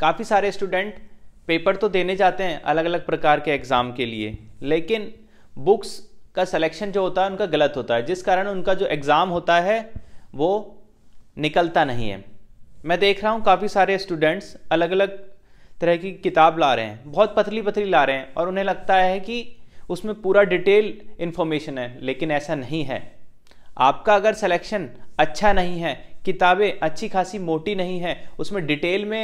काफ़ी सारे student paper तो देने जाते हैं अलग अलग प्रकार के एग्ज़ाम के लिए लेकिन बुक्स का सिलेक्शन जो होता है उनका गलत होता है जिस कारण उनका जो एग्ज़ाम होता है वो निकलता नहीं है मैं देख रहा हूँ काफ़ी सारे स्टूडेंट्स अलग अलग तरह की किताब ला रहे हैं बहुत पतली पतली ला रहे हैं और उन्हें लगता है कि उसमें पूरा डिटेल इन्फॉर्मेशन है लेकिन ऐसा नहीं है आपका अगर सिलेक्शन अच्छा नहीं है किताबें अच्छी खासी मोटी नहीं है उसमें डिटेल में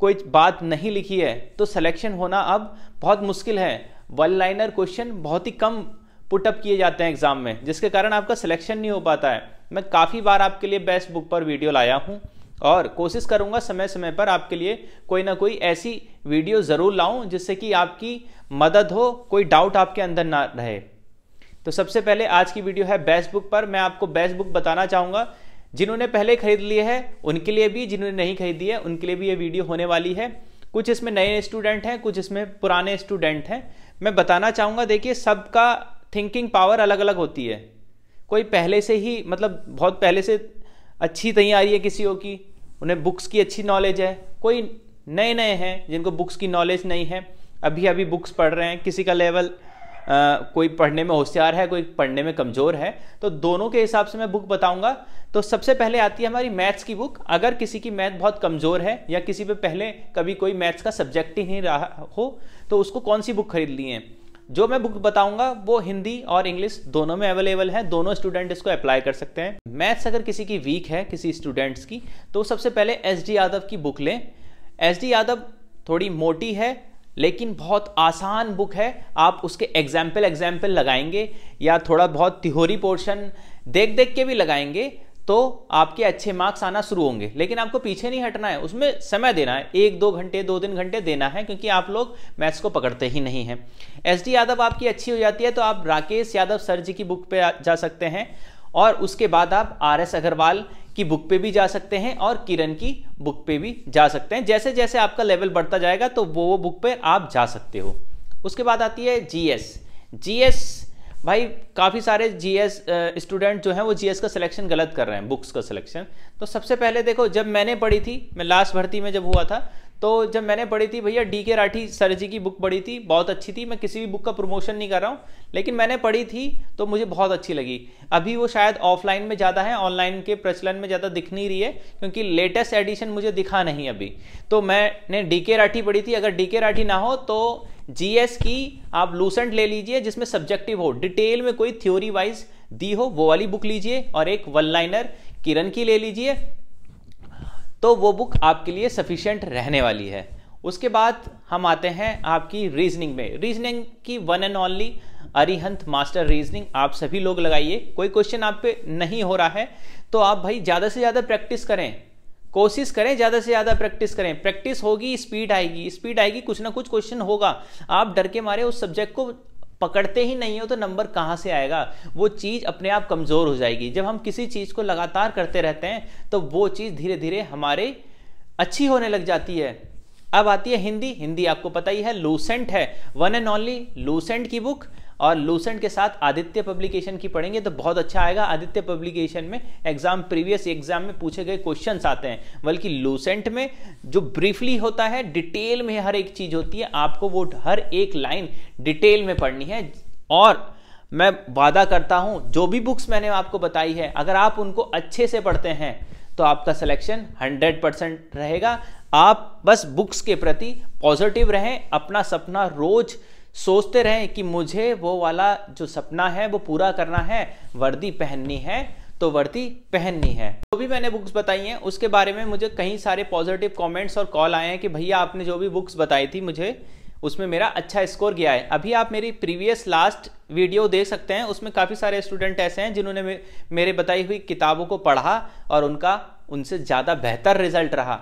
कोई बात नहीं लिखी है तो सिलेक्शन होना अब बहुत मुश्किल है वन लाइनर क्वेश्चन बहुत ही कम पुटअप किए जाते हैं एग्जाम में जिसके कारण आपका सिलेक्शन नहीं हो पाता है मैं काफ़ी बार आपके लिए बेस्ट बुक पर वीडियो लाया हूँ और कोशिश करूँगा समय समय पर आपके लिए कोई ना कोई ऐसी वीडियो ज़रूर लाऊँ जिससे कि आपकी मदद हो कोई डाउट आपके अंदर ना रहे तो सबसे पहले आज की वीडियो है बेस्ट बुक पर मैं आपको बेस्ट बुक बताना चाहूँगा जिन्होंने पहले खरीद लिए है उनके लिए भी जिन्होंने नहीं खरीदी है उनके लिए भी ये वीडियो होने वाली है कुछ इसमें नए स्टूडेंट हैं कुछ इसमें पुराने स्टूडेंट हैं मैं बताना चाहूँगा देखिए सबका थिंकिंग पावर अलग अलग होती है कोई पहले से ही मतलब बहुत पहले से अच्छी तैयारी है किसी की उन्हें बुक्स की अच्छी नॉलेज है कोई नए नए हैं जिनको बुक्स की नॉलेज नहीं है अभी अभी बुक्स पढ़ रहे हैं किसी का लेवल कोई पढ़ने में होशियार है कोई पढ़ने में कमज़ोर है तो दोनों के हिसाब से मैं बुक बताऊंगा तो सबसे पहले आती है हमारी मैथ्स की बुक अगर किसी की मैथ बहुत कमज़ोर है या किसी पे पहले कभी कोई मैथ्स का सब्जेक्ट ही नहीं रहा हो तो उसको कौन सी बुक खरीद ली है जो मैं बुक बताऊंगा वो हिंदी और इंग्लिश दोनों में अवेलेबल है दोनों स्टूडेंट इसको अप्लाई कर सकते हैं मैथ्स अगर किसी की वीक है किसी स्टूडेंट्स की तो सबसे पहले एस डी यादव की बुक लें एस डी यादव थोड़ी मोटी है लेकिन बहुत आसान बुक है आप उसके एग्जाम्पल एग्जाम्पल लगाएंगे या थोड़ा बहुत तिहोरी पोर्शन देख देख के भी लगाएंगे तो आपके अच्छे मार्क्स आना शुरू होंगे लेकिन आपको पीछे नहीं हटना है उसमें समय देना है एक दो घंटे दो तीन घंटे देना है क्योंकि आप लोग मैथ्स को पकड़ते ही नहीं हैं एस यादव आपकी अच्छी हो जाती है तो आप राकेश यादव सर जी की बुक पे जा सकते हैं और उसके बाद आप आर एस अग्रवाल की बुक पे भी जा सकते हैं और किरण की बुक पे भी जा सकते हैं जैसे जैसे आपका लेवल बढ़ता जाएगा तो वो वो बुक पे आप जा सकते हो उसके बाद आती है जीएस जीएस भाई काफ़ी सारे जीएस स्टूडेंट जो हैं वो जीएस का सिलेक्शन गलत कर रहे हैं बुक्स का सिलेक्शन तो सबसे पहले देखो जब मैंने पढ़ी थी मैं लास्ट भर्ती में जब हुआ था तो जब मैंने पढ़ी थी भैया डी के राठी सर जी की बुक पढ़ी थी बहुत अच्छी थी मैं किसी भी बुक का प्रमोशन नहीं कर रहा हूँ लेकिन मैंने पढ़ी थी तो मुझे बहुत अच्छी लगी अभी वो शायद ऑफलाइन में ज़्यादा है ऑनलाइन के प्रचलन में ज़्यादा दिख नहीं रही है क्योंकि लेटेस्ट एडिशन मुझे दिखा नहीं अभी तो मैंने डी के राठी पढ़ी थी अगर डी के राठी ना हो तो जी की आप लूसेंट ले लीजिए जिसमें सब्जेक्टिव हो डिटेल में कोई थ्योरी वाइज दी हो वो वाली बुक लीजिए और एक वन लाइनर किरण की ले लीजिए तो वो बुक आपके लिए सफिशेंट रहने वाली है उसके बाद हम आते हैं आपकी रीजनिंग में रीजनिंग की one and only Arihant master reasoning आप सभी लोग लगाइए कोई क्वेश्चन आप पे नहीं हो रहा है तो आप भाई ज़्यादा से ज़्यादा प्रैक्टिस करें कोशिश करें ज़्यादा से ज़्यादा प्रैक्टिस करें प्रैक्टिस होगी स्पीड आएगी स्पीड आएगी कुछ ना कुछ क्वेश्चन होगा आप डर के मारे उस सब्जेक्ट को पकड़ते ही नहीं हो तो नंबर कहाँ से आएगा वो चीज़ अपने आप कमज़ोर हो जाएगी जब हम किसी चीज़ को लगातार करते रहते हैं तो वो चीज़ धीरे धीरे हमारे अच्छी होने लग जाती है अब आती है हिंदी हिंदी आपको पता ही है लूसेंट है वन एंड ओनली लूसेंट की बुक और लूसेंट के साथ आदित्य पब्लिकेशन की पढ़ेंगे तो बहुत अच्छा आएगा आदित्य पब्लिकेशन में एग्जाम प्रीवियस एग्जाम में पूछे गए क्वेश्चन आते हैं बल्कि लूसेंट में जो ब्रीफली होता है डिटेल में हर एक चीज होती है आपको वो हर एक लाइन डिटेल में पढ़नी है और मैं वादा करता हूं जो भी बुक्स मैंने आपको बताई है अगर आप उनको अच्छे से पढ़ते हैं तो आपका सिलेक्शन 100 परसेंट रहेगा आप बस बुक्स के प्रति पॉजिटिव रहें अपना सपना रोज़ सोचते रहें कि मुझे वो वाला जो सपना है वो पूरा करना है वर्दी पहननी है तो वर्दी पहननी है जो भी मैंने बुक्स बताई हैं उसके बारे में मुझे कई सारे पॉजिटिव कमेंट्स और कॉल आए हैं कि भैया आपने जो भी बुक्स बताई थी मुझे उसमें मेरा अच्छा स्कोर गया है अभी आप मेरी प्रीवियस लास्ट वीडियो देख सकते हैं उसमें काफ़ी सारे स्टूडेंट ऐसे हैं जिन्होंने मेरे बताई हुई किताबों को पढ़ा और उनका उनसे ज़्यादा बेहतर रिजल्ट रहा